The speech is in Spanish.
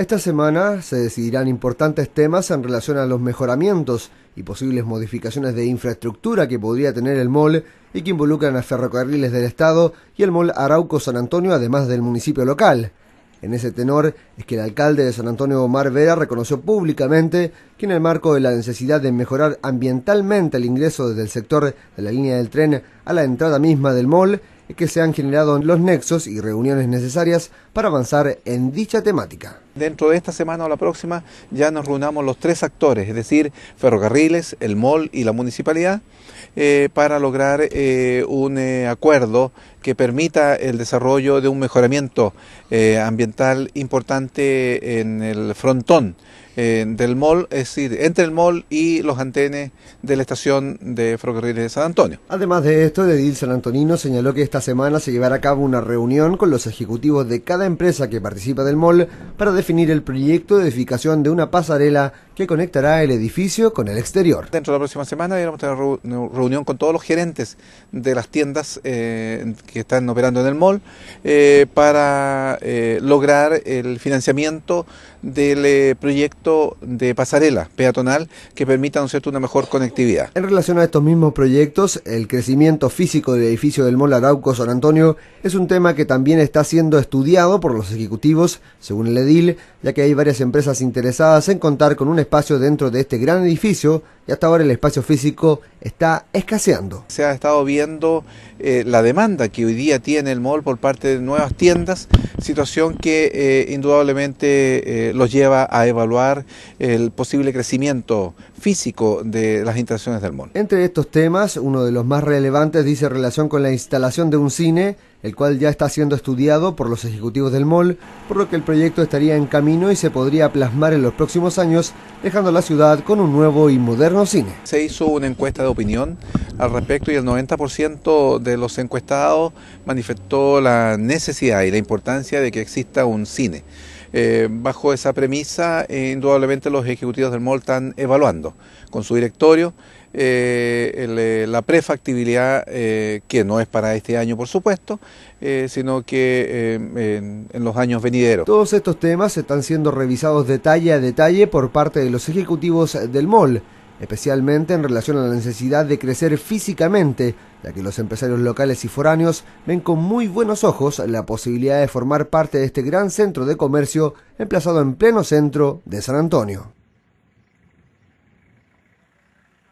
Esta semana se decidirán importantes temas en relación a los mejoramientos y posibles modificaciones de infraestructura que podría tener el MOL y que involucran a ferrocarriles del Estado y el MOL Arauco San Antonio, además del municipio local. En ese tenor es que el alcalde de San Antonio Omar Vera reconoció públicamente que en el marco de la necesidad de mejorar ambientalmente el ingreso desde el sector de la línea del tren a la entrada misma del mall es que se han generado los nexos y reuniones necesarias para avanzar en dicha temática. Dentro de esta semana o la próxima ya nos reunamos los tres actores, es decir, ferrocarriles, el MOL y la municipalidad, eh, para lograr eh, un eh, acuerdo que permita el desarrollo de un mejoramiento ambiental importante en el frontón del mall, es decir, entre el mall y los antenes de la estación de ferrocarriles de San Antonio. Además de esto, Edil San Antonino señaló que esta semana se llevará a cabo una reunión con los ejecutivos de cada empresa que participa del mall para definir el proyecto de edificación de una pasarela que conectará el edificio con el exterior. Dentro de la próxima semana iremos a tener reunión con todos los gerentes de las tiendas eh, que están operando en el mall eh, para eh, lograr el financiamiento del proyecto de pasarela peatonal que permita cierto? una mejor conectividad. En relación a estos mismos proyectos, el crecimiento físico del edificio del Mall Arauco San Antonio es un tema que también está siendo estudiado por los ejecutivos, según el edil, ya que hay varias empresas interesadas en contar con un espacio dentro de este gran edificio y hasta ahora el espacio físico está escaseando. Se ha estado viendo eh, la demanda que hoy día tiene el mall por parte de nuevas tiendas, situación que eh, indudablemente eh, los lleva a evaluar el posible crecimiento físico de las instalaciones del mall. Entre estos temas, uno de los más relevantes dice relación con la instalación de un cine, el cual ya está siendo estudiado por los ejecutivos del mall, por lo que el proyecto estaría en camino y se podría plasmar en los próximos años, dejando la ciudad con un nuevo y moderno se hizo una encuesta de opinión al respecto y el 90% de los encuestados manifestó la necesidad y la importancia de que exista un cine. Eh, bajo esa premisa, eh, indudablemente los ejecutivos del MOL están evaluando con su directorio eh, la prefactibilidad, que no es para este año, por supuesto, sino que en, en, los años venideros. Todos estos temas están siendo revisados detalle a detalle por parte de los ejecutivos del MOL especialmente en relación a la necesidad de crecer físicamente, ya que los empresarios locales y foráneos ven con muy buenos ojos la posibilidad de formar parte de este gran centro de comercio emplazado en pleno centro de San Antonio.